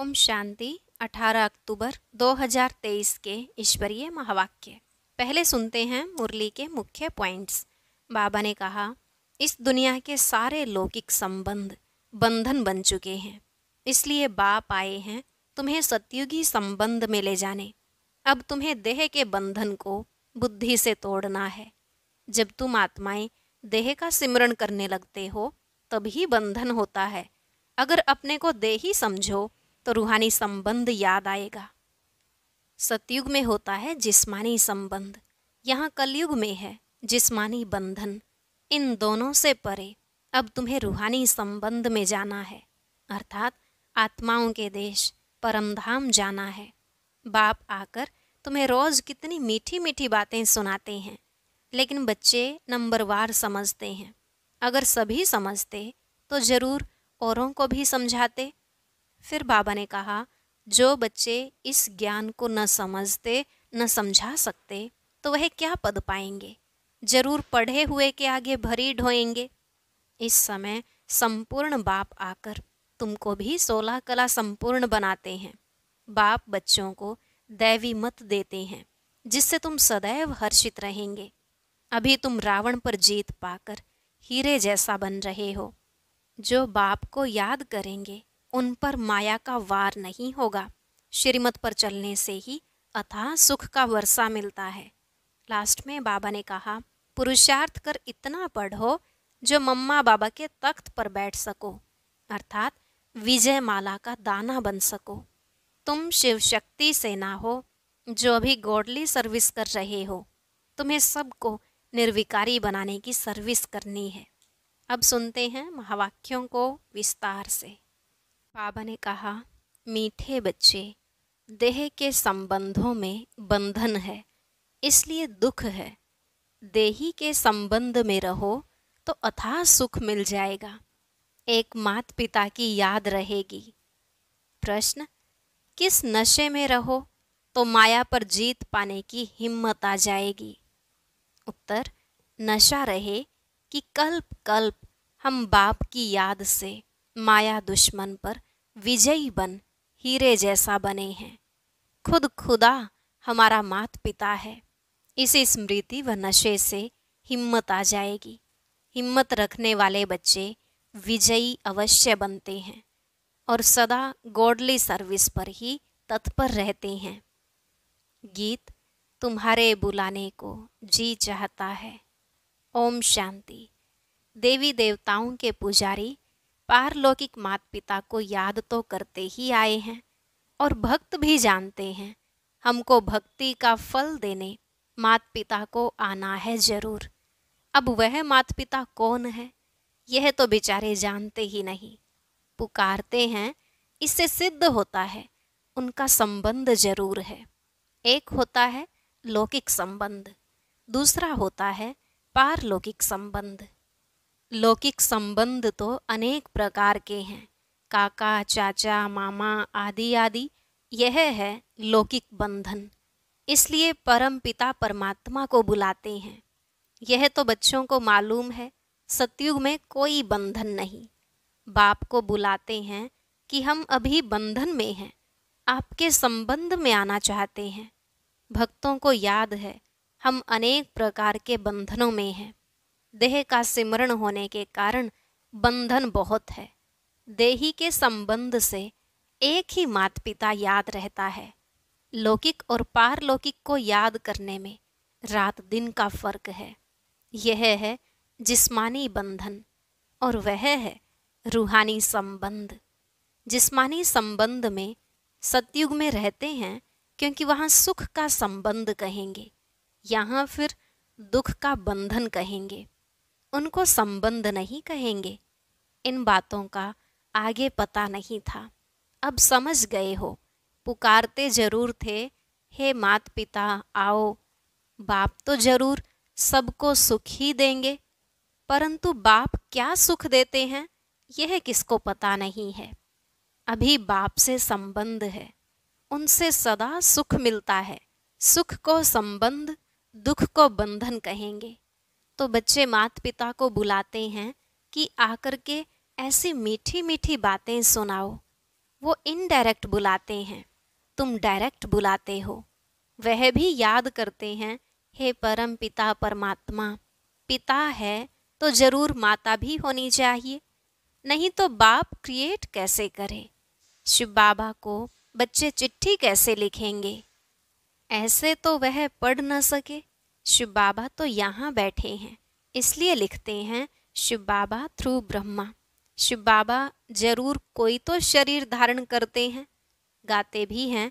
ओम शांति 18 अक्टूबर 2023 के ईश्वरीय महावाक्य पहले सुनते हैं मुरली के मुख्य पॉइंट्स बाबा ने कहा इस दुनिया के सारे लौकिक संबंध बंधन बन चुके हैं इसलिए बाप आए हैं तुम्हें सत्युगी संबंध में ले जाने अब तुम्हें देह के बंधन को बुद्धि से तोड़ना है जब तुम आत्माएं देह का सिमरण करने लगते हो तभी बंधन होता है अगर अपने को देही समझो तो रूहानी संबंध याद आएगा सतयुग में होता है जिस्मानी संबंध यहाँ कलयुग में है जिस्मानी बंधन इन दोनों से परे अब तुम्हें रूहानी संबंध में जाना है अर्थात आत्माओं के देश परमधाम जाना है बाप आकर तुम्हें रोज़ कितनी मीठी मीठी बातें सुनाते हैं लेकिन बच्चे नंबरवार समझते हैं अगर सभी समझते तो ज़रूर औरों को भी समझाते फिर बाबा ने कहा जो बच्चे इस ज्ञान को न समझते न समझा सकते तो वह क्या पद पाएंगे जरूर पढ़े हुए के आगे भरी ढोएंगे इस समय संपूर्ण बाप आकर तुमको भी सोलह कला संपूर्ण बनाते हैं बाप बच्चों को दैवी मत देते हैं जिससे तुम सदैव हर्षित रहेंगे अभी तुम रावण पर जीत पाकर हीरे जैसा बन रहे हो जो बाप को याद करेंगे उन पर माया का वार नहीं होगा श्रीमत पर चलने से ही अथा सुख का वर्षा मिलता है लास्ट में बाबा ने कहा पुरुषार्थ कर इतना पढ़ो जो मम्मा बाबा के तख्त पर बैठ सको अर्थात विजय माला का दाना बन सको तुम शिव शक्ति से ना हो जो अभी गॉडली सर्विस कर रहे हो तुम्हें सबको निर्विकारी बनाने की सर्विस करनी है अब सुनते हैं महावाक्यों को विस्तार से बाबा ने कहा मीठे बच्चे देह के संबंधों में बंधन है इसलिए दुख है देही के संबंध में रहो तो अथाह सुख मिल जाएगा एक मात पिता की याद रहेगी प्रश्न किस नशे में रहो तो माया पर जीत पाने की हिम्मत आ जाएगी उत्तर नशा रहे कि कल्प कल्प हम बाप की याद से माया दुश्मन पर विजयी बन हीरे जैसा बने हैं खुद खुदा हमारा मात पिता है इसी स्मृति व नशे से हिम्मत आ जाएगी हिम्मत रखने वाले बच्चे विजयी अवश्य बनते हैं और सदा गॉडली सर्विस पर ही तत्पर रहते हैं गीत तुम्हारे बुलाने को जी चाहता है ओम शांति देवी देवताओं के पुजारी पारलौकिक माता पिता को याद तो करते ही आए हैं और भक्त भी जानते हैं हमको भक्ति का फल देने मात पिता को आना है जरूर अब वह माता पिता कौन है यह तो बेचारे जानते ही नहीं पुकारते हैं इससे सिद्ध होता है उनका संबंध जरूर है एक होता है लौकिक संबंध दूसरा होता है पारलौकिक संबंध लौकिक संबंध तो अनेक प्रकार के हैं काका चाचा मामा आदि आदि यह है लौकिक बंधन इसलिए परम पिता परमात्मा को बुलाते हैं यह तो बच्चों को मालूम है सतयुग में कोई बंधन नहीं बाप को बुलाते हैं कि हम अभी बंधन में हैं आपके संबंध में आना चाहते हैं भक्तों को याद है हम अनेक प्रकार के बंधनों में हैं देह का सिमरण होने के कारण बंधन बहुत है देही के संबंध से एक ही माता पिता याद रहता है लौकिक और पारलौकिक को याद करने में रात दिन का फर्क है यह है जिस्मानी बंधन और वह है रूहानी संबंध जिस्मानी संबंध में सतयुग में रहते हैं क्योंकि वहाँ सुख का संबंध कहेंगे यहाँ फिर दुख का बंधन कहेंगे उनको संबंध नहीं कहेंगे इन बातों का आगे पता नहीं था अब समझ गए हो पुकारते जरूर थे हे मात पिता आओ बाप तो जरूर सबको सुख ही देंगे परंतु बाप क्या सुख देते हैं यह किसको पता नहीं है अभी बाप से संबंध है उनसे सदा सुख मिलता है सुख को संबंध दुख को बंधन कहेंगे तो बच्चे माता पिता को बुलाते हैं कि आकर के ऐसी मीठी मीठी बातें सुनाओ वो इनडायरेक्ट बुलाते हैं तुम डायरेक्ट बुलाते हो वह भी याद करते हैं हे परम पिता परमात्मा पिता है तो जरूर माता भी होनी चाहिए नहीं तो बाप क्रिएट कैसे करे शिव बाबा को बच्चे चिट्ठी कैसे लिखेंगे ऐसे तो वह पढ़ न सके शिव बाबा तो यहाँ बैठे हैं इसलिए लिखते हैं शिव बाबा थ्रू ब्रह्मा शिव बाबा जरूर कोई तो शरीर धारण करते हैं गाते भी हैं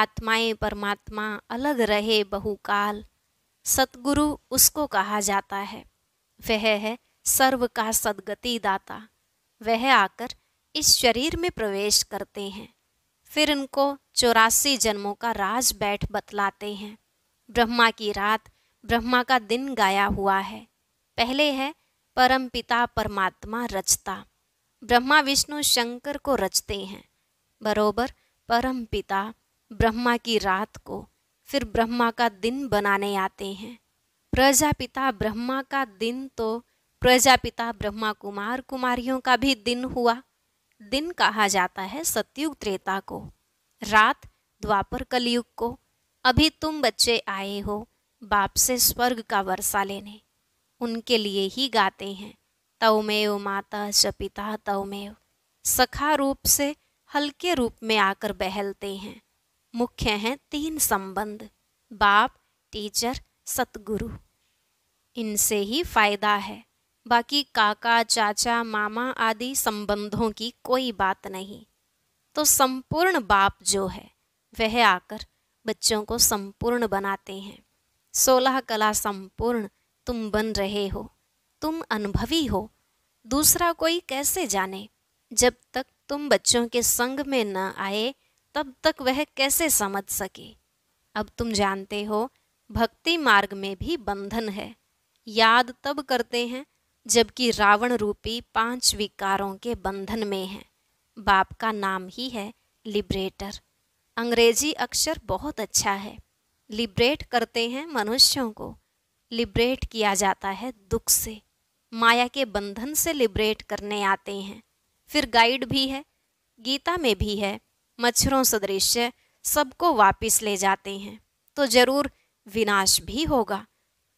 आत्माएं परमात्मा अलग रहे बहुकाल सतगुरु उसको कहा जाता है वह है सर्व का सदगति दाता वह आकर इस शरीर में प्रवेश करते हैं फिर इनको चौरासी जन्मों का राज बैठ बतलाते हैं ब्रह्मा की रात ब्रह्मा का दिन गाया हुआ है पहले है परम पिता परमात्मा रचता ब्रह्मा विष्णु शंकर को रचते हैं बरोबर परम पिता ब्रह्मा की रात को फिर ब्रह्मा का दिन बनाने आते हैं प्रजापिता ब्रह्मा का दिन तो प्रजापिता ब्रह्मा कुमार कुमारियों का भी दिन हुआ दिन कहा जाता है सतयुग त्रेता को रात द्वापर कलयुग को अभी तुम बच्चे आए हो बाप से स्वर्ग का वर्षा लेने उनके लिए ही गाते हैं तवमेव माता च पिता तवमेव सखा रूप से हल्के रूप में आकर बहलते हैं मुख्य हैं तीन संबंध बाप टीचर सतगुरु इनसे ही फायदा है बाकी काका चाचा मामा आदि संबंधों की कोई बात नहीं तो संपूर्ण बाप जो है वह आकर बच्चों को संपूर्ण बनाते हैं सोलह कला संपूर्ण तुम बन रहे हो तुम अनुभवी हो दूसरा कोई कैसे जाने जब तक तुम बच्चों के संग में न आए तब तक वह कैसे समझ सके अब तुम जानते हो भक्ति मार्ग में भी बंधन है याद तब करते हैं जबकि रावण रूपी पांच विकारों के बंधन में हैं बाप का नाम ही है लिबरेटर अंग्रेजी अक्षर बहुत अच्छा है लिबरेट करते हैं मनुष्यों को लिबरेट किया जाता है दुख से माया के बंधन से लिबरेट करने आते हैं फिर गाइड भी है गीता में भी है मच्छरों सदृश सबको वापस ले जाते हैं तो जरूर विनाश भी होगा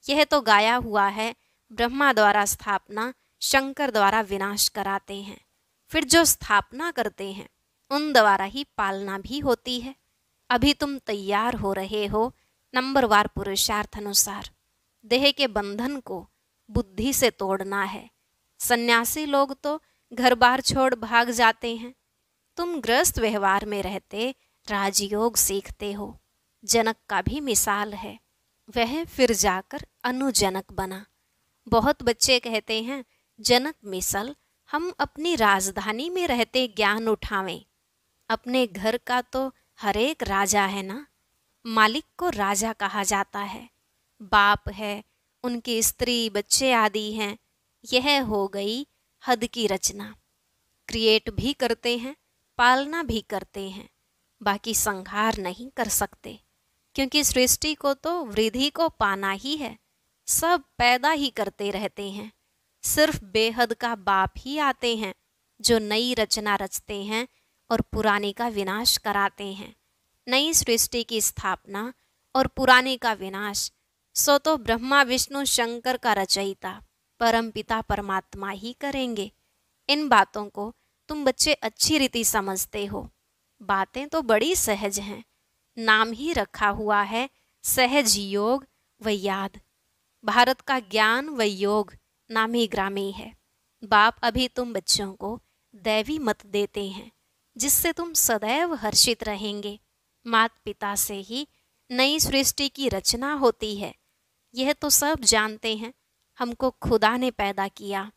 यह तो गाया हुआ है ब्रह्मा द्वारा स्थापना शंकर द्वारा विनाश कराते हैं फिर जो स्थापना करते हैं उन द्वारा ही पालना भी होती है अभी तुम तैयार हो रहे हो नंबरवार पुरुषार्थ अनुसार देह के बंधन को बुद्धि से तोड़ना है सन्यासी लोग तो घर बार छोड़ भाग जाते हैं तुम ग्रस्त व्यवहार में रहते राजयोग सीखते हो जनक का भी मिसाल है वह फिर जाकर अनुजनक बना बहुत बच्चे कहते हैं जनक मिसल हम अपनी राजधानी में रहते ज्ञान उठावें अपने घर का तो हरेक राजा है ना मालिक को राजा कहा जाता है बाप है उनकी स्त्री बच्चे आदि हैं यह हो गई हद की रचना क्रिएट भी करते हैं पालना भी करते हैं बाकी संहार नहीं कर सकते क्योंकि सृष्टि को तो वृद्धि को पाना ही है सब पैदा ही करते रहते हैं सिर्फ बेहद का बाप ही आते हैं जो नई रचना रचते हैं और पुराने का विनाश कराते हैं नई सृष्टि की स्थापना और पुराने का विनाश सो तो ब्रह्मा विष्णु शंकर का रचयिता परम पिता परमात्मा ही करेंगे इन बातों को तुम बच्चे अच्छी रीति समझते हो बातें तो बड़ी सहज हैं नाम ही रखा हुआ है सहज योग व याद भारत का ज्ञान व योग नामी ग्रामी है बाप अभी तुम बच्चों को दैवी मत देते हैं जिससे तुम सदैव हर्षित रहेंगे मात पिता से ही नई सृष्टि की रचना होती है यह तो सब जानते हैं हमको खुदा ने पैदा किया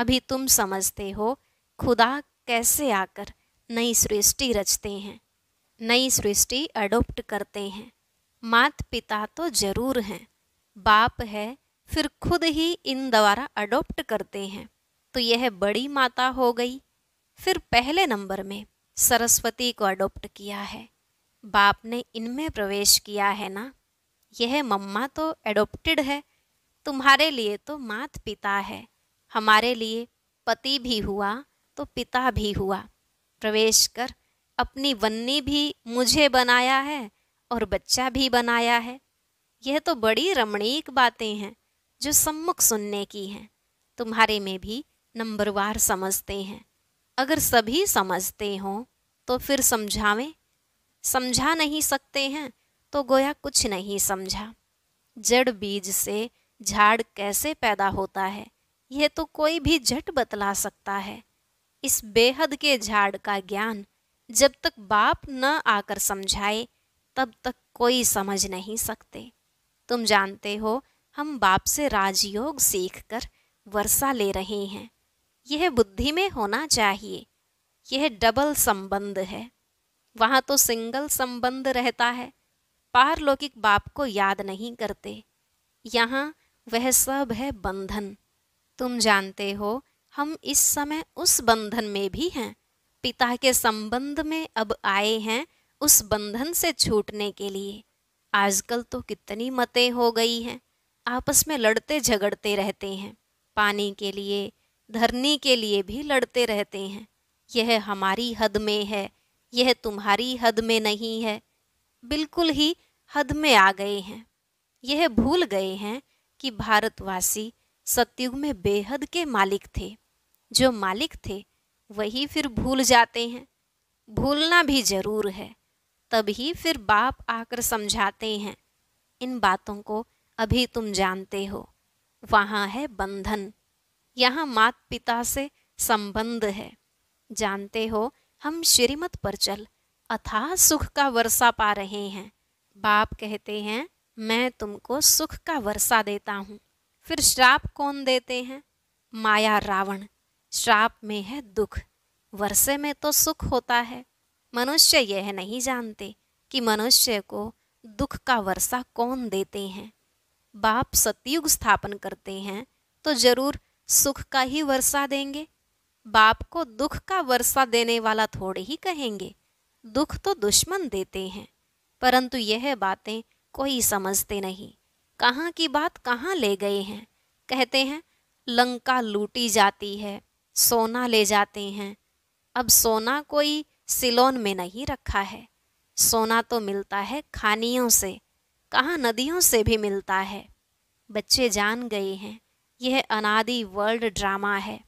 अभी तुम समझते हो खुदा कैसे आकर नई सृष्टि रचते हैं नई सृष्टि अडोप्ट करते हैं मात पिता तो जरूर हैं बाप है फिर खुद ही इन द्वारा अडोप्ट करते हैं तो यह बड़ी माता हो गई फिर पहले नंबर में सरस्वती को अडोप्ट किया है बाप ने इनमें प्रवेश किया है ना यह मम्मा तो एडोप्टेड है तुम्हारे लिए तो मात पिता है हमारे लिए पति भी हुआ तो पिता भी हुआ प्रवेश कर अपनी वन्नी भी मुझे बनाया है और बच्चा भी बनाया है यह तो बड़ी रमणीक बातें हैं जो सम्मुख सुनने की हैं तुम्हारे में भी नंबरवार समझते हैं अगर सभी समझते हों तो फिर समझावें समझा नहीं सकते हैं तो गोया कुछ नहीं समझा जड़ बीज से झाड़ कैसे पैदा होता है यह तो कोई भी झट बतला सकता है इस बेहद के झाड़ का ज्ञान जब तक बाप न आकर समझाए तब तक कोई समझ नहीं सकते तुम जानते हो हम बाप से राजयोग सीखकर वर्षा ले रहे हैं यह बुद्धि में होना चाहिए यह डबल संबंध है वहाँ तो सिंगल संबंध रहता है पारलौकिक बाप को याद नहीं करते यहाँ वह सब है बंधन तुम जानते हो हम इस समय उस बंधन में भी हैं पिता के संबंध में अब आए हैं उस बंधन से छूटने के लिए आजकल तो कितनी मतें हो गई हैं आपस में लड़ते झगड़ते रहते हैं पानी के लिए धरनी के लिए भी लड़ते रहते हैं यह हमारी हद में है यह तुम्हारी हद में नहीं है बिल्कुल ही हद में आ गए हैं यह भूल गए हैं कि भारतवासी सतयुग में बेहद के मालिक थे जो मालिक थे वही फिर भूल जाते हैं भूलना भी जरूर है तभी फिर बाप आकर समझाते हैं इन बातों को अभी तुम जानते हो वहाँ है बंधन यहाँ मात पिता से संबंध है जानते हो हम श्रीमत पर चल अथा सुख का वर्षा पा रहे हैं बाप कहते हैं मैं तुमको सुख का वर्षा देता हूँ फिर श्राप कौन देते हैं माया रावण श्राप में है दुख वर्षे में तो सुख होता है मनुष्य यह नहीं जानते कि मनुष्य को दुख का वर्षा कौन देते हैं बाप सतयुग स्थापन करते हैं तो जरूर सुख का ही वर्षा देंगे बाप को दुख का वर्षा देने वाला थोड़े ही कहेंगे दुख तो दुश्मन देते हैं परंतु यह बातें कोई समझते नहीं कहाँ की बात कहाँ ले गए हैं कहते हैं लंका लूटी जाती है सोना ले जाते हैं अब सोना कोई सिलोन में नहीं रखा है सोना तो मिलता है खानियों से कहाँ नदियों से भी मिलता है बच्चे जान गए हैं यह अनादि वर्ल्ड ड्रामा है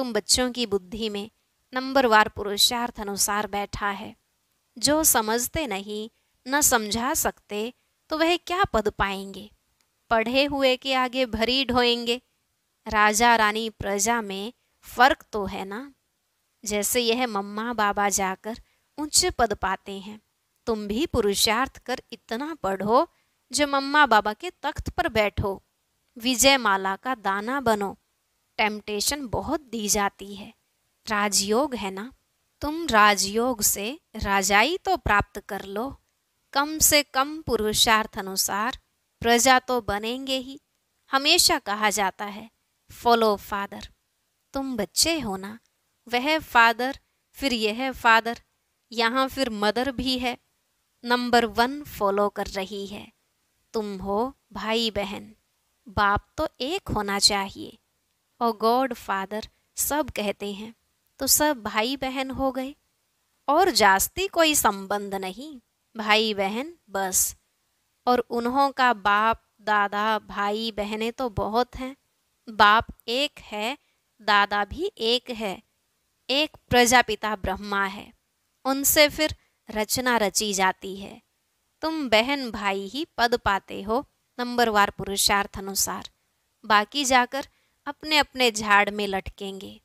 तुम बच्चों की बुद्धि में नंबरवार पुरुषार्थ अनुसार बैठा है जो समझते नहीं न समझा सकते तो वह क्या पद पाएंगे पढ़े हुए के आगे भरी ढोएंगे राजा रानी प्रजा में फर्क तो है ना जैसे यह मम्मा बाबा जाकर उच्च पद पाते हैं तुम भी पुरुषार्थ कर इतना पढ़ो जो मम्मा बाबा के तख्त पर बैठो विजय माला का दाना बनो टेम्पटेशन बहुत दी जाती है राजयोग है ना तुम राजयोग से राजाई तो प्राप्त कर लो कम से कम पुरुषार्थ अनुसार प्रजा तो बनेंगे ही हमेशा कहा जाता है फॉलो फादर तुम बच्चे हो ना वह फादर फिर यह फादर यहाँ फिर मदर भी है नंबर वन फॉलो कर रही है तुम हो भाई बहन बाप तो एक होना चाहिए और गॉड फादर सब कहते हैं तो सब भाई बहन हो गए और जास्ती कोई संबंध नहीं भाई बहन बस और उन्हों का बाप दादा भाई बहनें तो बहुत हैं बाप एक है दादा भी एक है एक प्रजापिता ब्रह्मा है उनसे फिर रचना रची जाती है तुम बहन भाई ही पद पाते हो नंबरवार पुरुषार्थ अनुसार बाकी जाकर अपने अपने झाड़ में लटकेंगे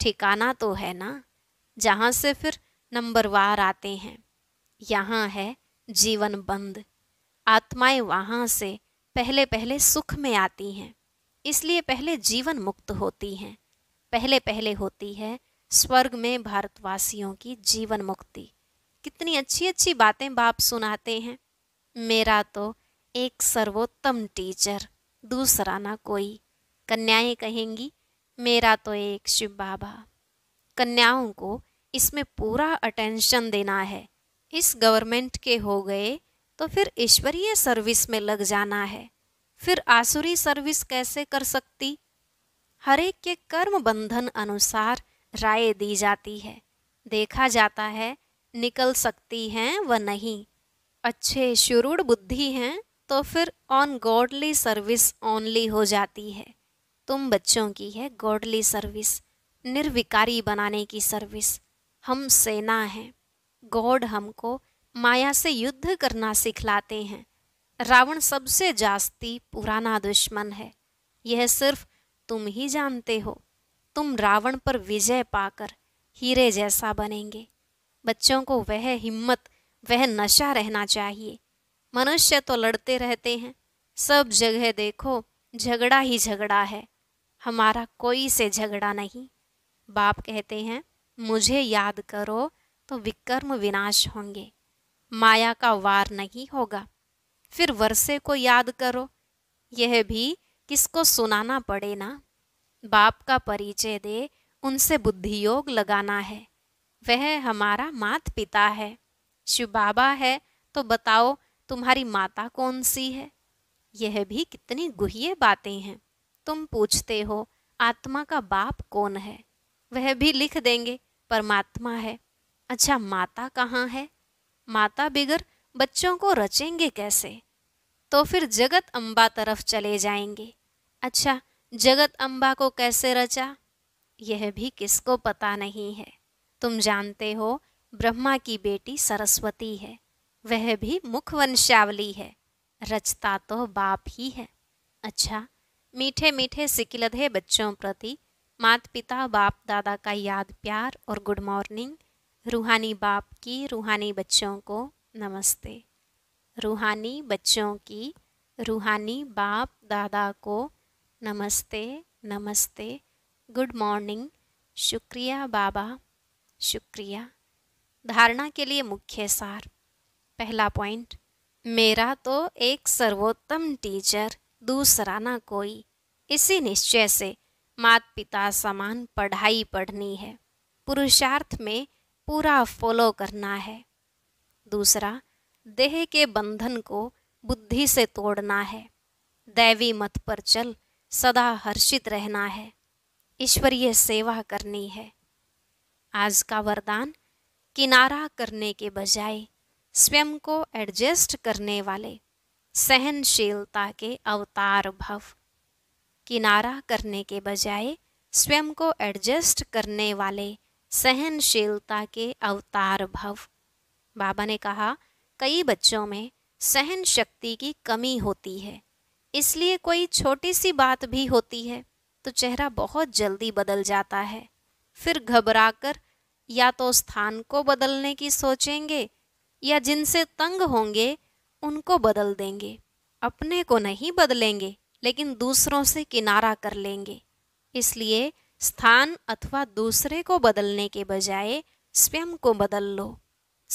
ठिकाना तो है ना जहाँ से फिर नंबरवार आते हैं यहाँ है जीवन बंद आत्माएं वहाँ से पहले पहले सुख में आती हैं इसलिए पहले जीवन मुक्त होती हैं पहले पहले होती है स्वर्ग में भारतवासियों की जीवन मुक्ति कितनी अच्छी अच्छी बातें बाप सुनाते हैं मेरा तो एक सर्वोत्तम टीचर दूसरा ना कोई कन्याएं कहेंगी मेरा तो एक शिव बाबा कन्याओं को इसमें पूरा अटेंशन देना है इस गवर्नमेंट के हो गए तो फिर ईश्वरीय सर्विस में लग जाना है फिर आसुरी सर्विस कैसे कर सकती हरेक के कर्म बंधन अनुसार राय दी जाती है देखा जाता है निकल सकती हैं व नहीं अच्छे शुरूड बुद्धि हैं तो फिर ऑन गॉडली सर्विस ओनली हो जाती है तुम बच्चों की है गॉडली सर्विस निर्विकारी बनाने की सर्विस हम सेना हैं गॉड हमको माया से युद्ध करना सिखलाते हैं रावण सबसे जास्ती पुराना दुश्मन है यह सिर्फ तुम ही जानते हो तुम रावण पर विजय पाकर हीरे जैसा बनेंगे बच्चों को वह हिम्मत वह नशा रहना चाहिए मनुष्य तो लड़ते रहते हैं सब जगह देखो झगड़ा ही झगड़ा है हमारा कोई से झगड़ा नहीं बाप कहते हैं मुझे याद करो तो विकर्म विनाश होंगे माया का वार नहीं होगा फिर वर्षे को याद करो यह भी किसको सुनाना पड़े ना बाप का परिचय दे उनसे बुद्धि योग लगाना है वह हमारा मात पिता है शिव बाबा है तो बताओ तुम्हारी माता कौन सी है यह भी कितनी गुहिये बातें हैं तुम पूछते हो आत्मा का बाप कौन है वह भी लिख देंगे परमात्मा है अच्छा माता कहाँ है माता बिगर बच्चों को रचेंगे कैसे तो फिर जगत अम्बा तरफ चले जाएंगे अच्छा जगत अम्बा को कैसे रचा यह भी किसको पता नहीं है तुम जानते हो ब्रह्मा की बेटी सरस्वती है वह भी वंशावली है रचता तो बाप ही है अच्छा मीठे मीठे सिकलधे बच्चों प्रति मात पिता बाप दादा का याद प्यार और गुड मॉर्निंग रूहानी बाप की रूहानी बच्चों को नमस्ते रूहानी बच्चों की रूहानी बाप दादा को नमस्ते नमस्ते गुड मॉर्निंग शुक्रिया बाबा शुक्रिया धारणा के लिए मुख्य सार पहला पॉइंट मेरा तो एक सर्वोत्तम टीचर दूसरा ना कोई इसी निश्चय से मात पिता समान पढ़ाई पढ़नी है पुरुषार्थ में पूरा फॉलो करना है दूसरा देह के बंधन को बुद्धि से तोड़ना है दैवी मत पर चल सदा हर्षित रहना है ईश्वरीय सेवा करनी है आज का वरदान किनारा करने के बजाय स्वयं को एडजस्ट करने वाले सहनशीलता के अवतार भव किनारा करने के बजाय स्वयं को एडजस्ट करने वाले सहनशीलता के अवतार भव बाबा ने कहा कई बच्चों में सहन शक्ति की कमी होती है इसलिए कोई छोटी सी बात भी होती है तो चेहरा बहुत जल्दी बदल जाता है फिर घबराकर या तो स्थान को बदलने की सोचेंगे या जिनसे तंग होंगे उनको बदल देंगे अपने को नहीं बदलेंगे लेकिन दूसरों से किनारा कर लेंगे इसलिए स्थान अथवा दूसरे को बदलने के बजाय स्वयं को बदल लो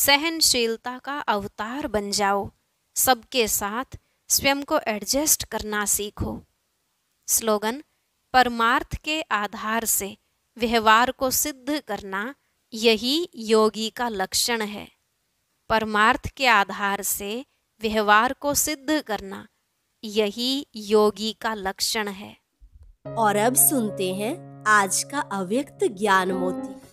सहनशीलता का अवतार बन जाओ सबके साथ स्वयं को एडजस्ट करना सीखो स्लोगन परमार्थ के आधार से व्यवहार को सिद्ध करना यही योगी का लक्षण है परमार्थ के आधार से व्यवहार को सिद्ध करना यही योगी का लक्षण है और अब सुनते हैं आज का अव्यक्त ज्ञान मोती